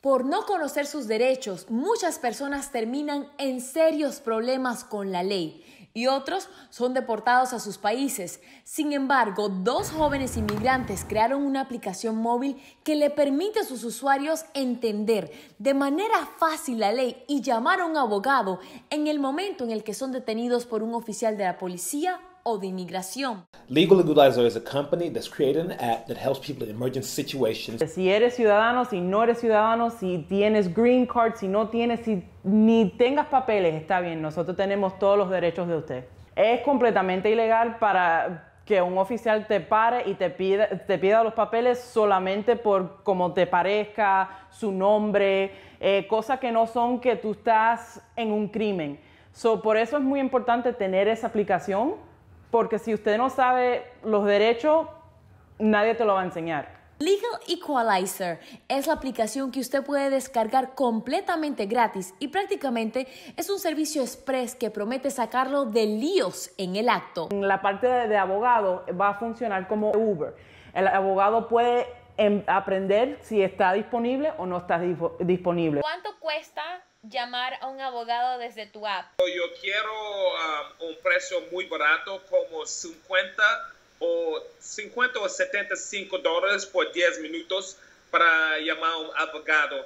Por no conocer sus derechos, muchas personas terminan en serios problemas con la ley y otros son deportados a sus países. Sin embargo, dos jóvenes inmigrantes crearon una aplicación móvil que le permite a sus usuarios entender de manera fácil la ley y llamar a un abogado en el momento en el que son detenidos por un oficial de la policía o de inmigración. Legal Legalizer is a company that's created an app that helps en situaciones de emergencia. Si eres ciudadano, si no eres ciudadano, si tienes green card, si no tienes, si ni tengas papeles, está bien, nosotros tenemos todos los derechos de usted. Es completamente ilegal para que un oficial te pare y te pida, te pida los papeles solamente por como te parezca, su nombre, eh, cosas que no son que tú estás en un crimen. por eso es muy importante tener esa aplicación porque si usted no sabe los derechos, nadie te lo va a enseñar. Legal Equalizer es la aplicación que usted puede descargar completamente gratis y prácticamente es un servicio express que promete sacarlo de líos en el acto. la parte de abogado va a funcionar como Uber. El abogado puede em, aprender si está disponible o no está disponible. ¿Cuánto cuesta llamar a un abogado desde tu app? Yo quiero um, un precio muy barato, como 50 o 50 o 75 dólares por 10 minutos para llamar a un abogado.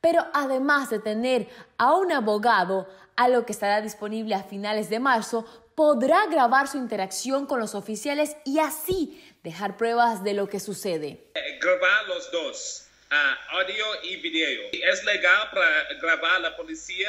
Pero además de tener a un abogado, a lo que estará disponible a finales de marzo, podrá grabar su interacción con los oficiales y así dejar pruebas de lo que sucede. Eh, grabar los dos Ah. audio y video. Es legal para grabar a la policía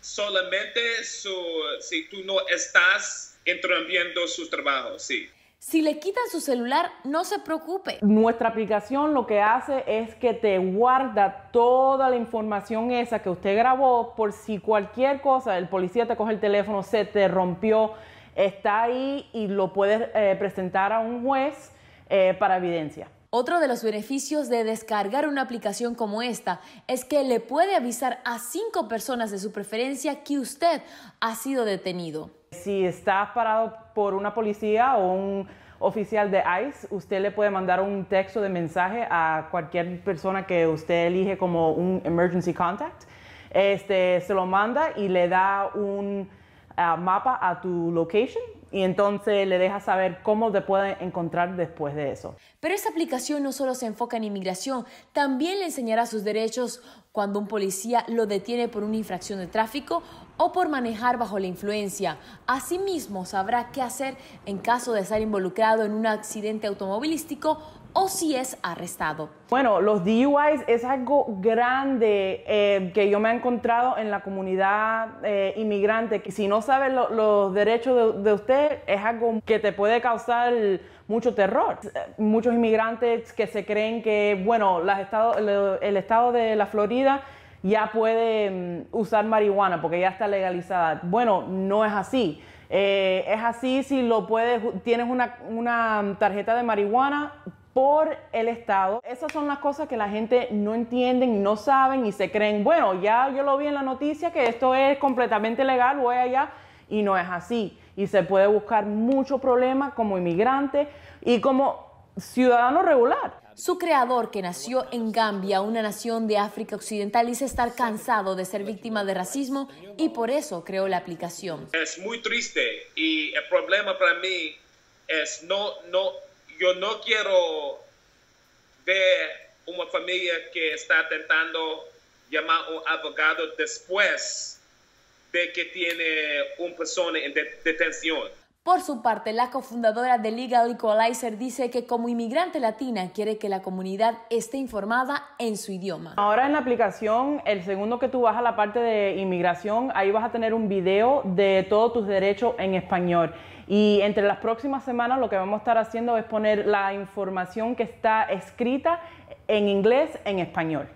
solamente si tú no estás interrumpiendo sus trabajos, sí. Si le quitan su celular, no se preocupe. Nuestra aplicación lo que hace es que te guarda toda la información esa que usted grabó por si cualquier cosa, el policía te coge el teléfono, se te rompió, está ahí y lo puedes eh, presentar a un juez eh, para evidencia. Otro de los beneficios de descargar una aplicación como esta es que le puede avisar a cinco personas de su preferencia que usted ha sido detenido. Si está parado por una policía o un oficial de ICE, usted le puede mandar un texto de mensaje a cualquier persona que usted elige como un emergency contact. Este, se lo manda y le da un ah, mapa a tu location y entonces le deja saber cómo se puede encontrar después de eso. Pero esa aplicación no solo se enfoca en inmigración, también le enseñará sus derechos cuando un policía lo detiene por una infracción de tráfico o por manejar bajo la influencia. Asimismo, sabrá qué hacer en caso de estar involucrado en un accidente automovilístico o si es arrestado. Bueno, los DUIs es algo grande eh, que yo me he encontrado en la comunidad eh, inmigrante. Si no sabes los derechos de, usted, es algo que te puede causar mucho terror. Muchos inmigrantes que se creen que, bueno, el, estado de la Florida ya puede mm, usar marihuana porque ya está legalizada. Bueno, no es así. Eh, es así si lo puedes, tienes una tarjeta de marihuana, por el Estado. Esas son las cosas que la gente no entienden, no saben y se creen, bueno, ya yo lo vi en la noticia que esto es completamente legal, voy allá y no es así. Y se puede buscar mucho problema como inmigrante y como ciudadano regular. Su creador, que nació en Gambia, una nación de África Occidental, dice estar cansado de ser víctima de racismo y por eso creó la aplicación. Es muy triste y el problema para mí es no, no, yo no quiero ver una familia que está intentando llamar a un abogado después de que tiene una persona en detención. Por su parte, la cofundadora de Legal Equalizer dice que como inmigrante latina quiere que la comunidad esté informada en su idioma. Ahora en la aplicación, el segundo que tú vas a la parte de inmigración, ahí vas a tener un video de todos tus derechos en español. Y entre las próximas semanas lo que vamos a estar haciendo es poner la información que está escrita en inglés, en español.